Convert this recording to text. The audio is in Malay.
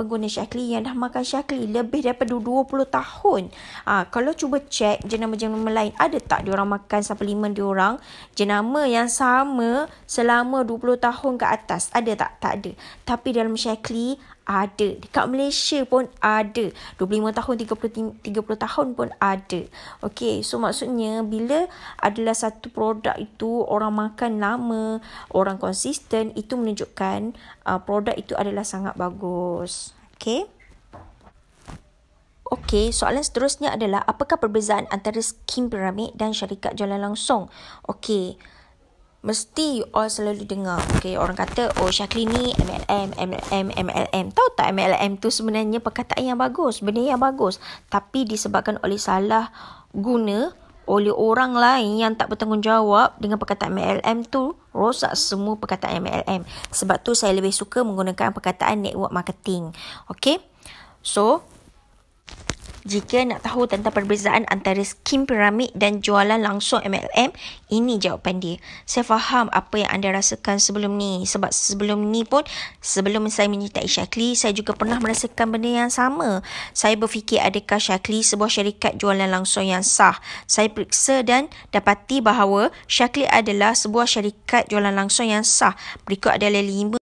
pengguna Syakli yang dah makan Syakli lebih daripada 20 tahun. Ha, kalau cuba cek jenama-jenama lain ada tak diorang makan suplemen diorang jenama yang sama selama 20 tahun ke atas. Ada tak? Tak ada. Tapi dalam Syakli ada. Dekat Malaysia pun ada. 25 tahun, 30, 30 tahun pun ada. Okay, so maksudnya bila adalah satu produk itu orang makan lama, orang konsisten, itu menunjukkan uh, produk itu adalah sangat bagus. Okay. Okey, soalan seterusnya adalah apakah perbezaan antara skim piramid dan syarikat jualan langsung? Okey, Mesti you all selalu dengar okay, Orang kata Oh Syakli ni MLM MLM MLM Tahu tak MLM tu sebenarnya Perkataan yang bagus Benda yang bagus Tapi disebabkan oleh salah Guna Oleh orang lain Yang tak bertanggungjawab Dengan perkataan MLM tu Rosak semua perkataan MLM Sebab tu saya lebih suka Menggunakan perkataan Network marketing Okay So jika nak tahu tentang perbezaan antara skim piramid dan jualan langsung MLM, ini jawapan dia. Saya faham apa yang anda rasakan sebelum ni. Sebab sebelum ni pun, sebelum saya menyertai Syakli, saya juga pernah merasakan benda yang sama. Saya berfikir adakah Syakli sebuah syarikat jualan langsung yang sah. Saya periksa dan dapati bahawa Syakli adalah sebuah syarikat jualan langsung yang sah. Berikut adalah lima.